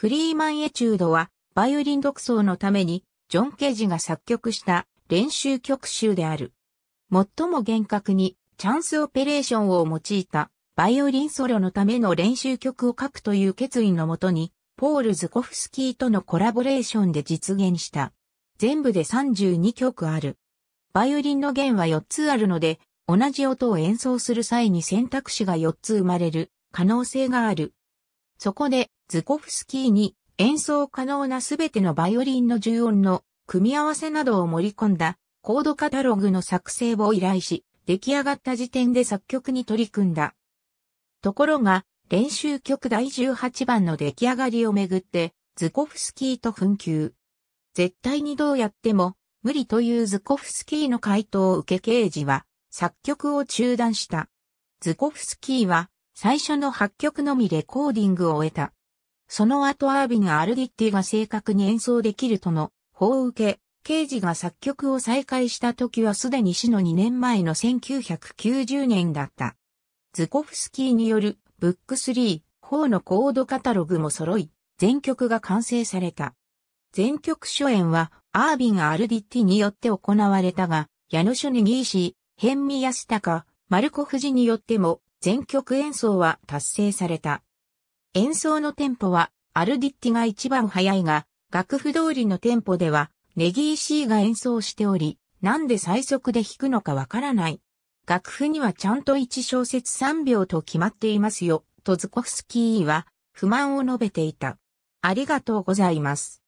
フリーマンエチュードは、バイオリン独奏のために、ジョン・ケージが作曲した練習曲集である。最も厳格に、チャンスオペレーションを用いた、バイオリンソロのための練習曲を書くという決意のもとに、ポール・ズコフスキーとのコラボレーションで実現した。全部で32曲ある。バイオリンの弦は4つあるので、同じ音を演奏する際に選択肢が4つ生まれる可能性がある。そこで、ズコフスキーに演奏可能なすべてのバイオリンの重音の組み合わせなどを盛り込んだコードカタログの作成を依頼し、出来上がった時点で作曲に取り組んだ。ところが、練習曲第18番の出来上がりをめぐって、ズコフスキーと紛糾。絶対にどうやっても、無理というズコフスキーの回答を受け刑事は、作曲を中断した。ズコフスキーは、最初の8曲のみレコーディングを終えた。その後アービン・アルディッティが正確に演奏できるとの法を受け、刑事が作曲を再開した時はすでに死の2年前の1990年だった。ズコフスキーによるブック3、法のコードカタログも揃い、全曲が完成された。全曲初演はアービン・アルディッティによって行われたが、矢野ショネギーシー、ヘンミ・ヤスタカ、マルコフジによっても全曲演奏は達成された。演奏のテンポはアルディッティが一番早いが、楽譜通りのテンポではネギー C が演奏しており、なんで最速で弾くのかわからない。楽譜にはちゃんと1小節3秒と決まっていますよ、とズコフスキーは不満を述べていた。ありがとうございます。